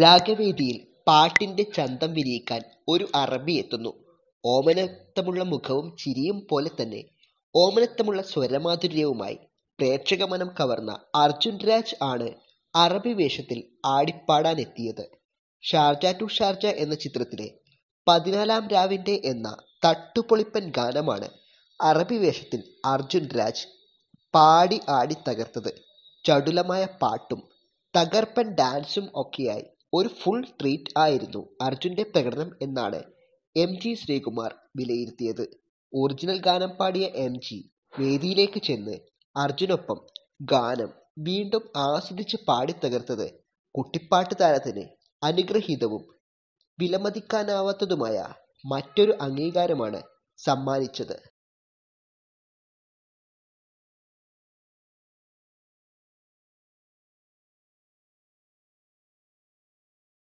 രാഗവേദിയിൽ പാട്ടിന്റെ ചന്തം വിരിയിക്കാൻ ഒരു അറബി എത്തുന്നു. ഓമനത്തമുള്ള മുഖവും ചിരിയും പോലെ തന്നെ ഓമനത്തമുള്ള സ്വരമാധുര്യവുമായി പ്രേക്ഷകമനം കവർന്ന അർജുൻ രാജ് ആണ് അറബി വേഷത്തിൽ എത്തിയത് ഷാർജ ടു ഷാർജ എന്ന ചിത്രത്തിലെ പതിനാലാം രാവിന്റെ എന്ന തട്ടുപൊളിപ്പൻ ഗാനമാണ് അറബി വേഷത്തിൽ അർജുൻ രാജ് പാടി തകർത്തത് ചടുലമായ പാട്ടും തകർപ്പൻ ഡാൻസും ഒക്കെയായി ഒരു ഫുൾ ട്രീറ്റ് ആയിരുന്നു അർജുൻ്റെ പ്രകടനം എന്നാണ് എം ജി ശ്രീകുമാർ വിലയിരുത്തിയത് ഒറിജിനൽ ഗാനം പാടിയ എം ജി വേദിയിലേക്ക് ചെന്ന് അർജുനൊപ്പം ഗാനം വീണ്ടും ആസ്വദിച്ച് പാടി തകർത്തത് കുട്ടിപ്പാട്ട് താരത്തിന് അനുഗ്രഹീതവും വിലമതിക്കാനാവാത്തതുമായ മറ്റൊരു അംഗീകാരമാണ് സമ്മാനിച്ചത്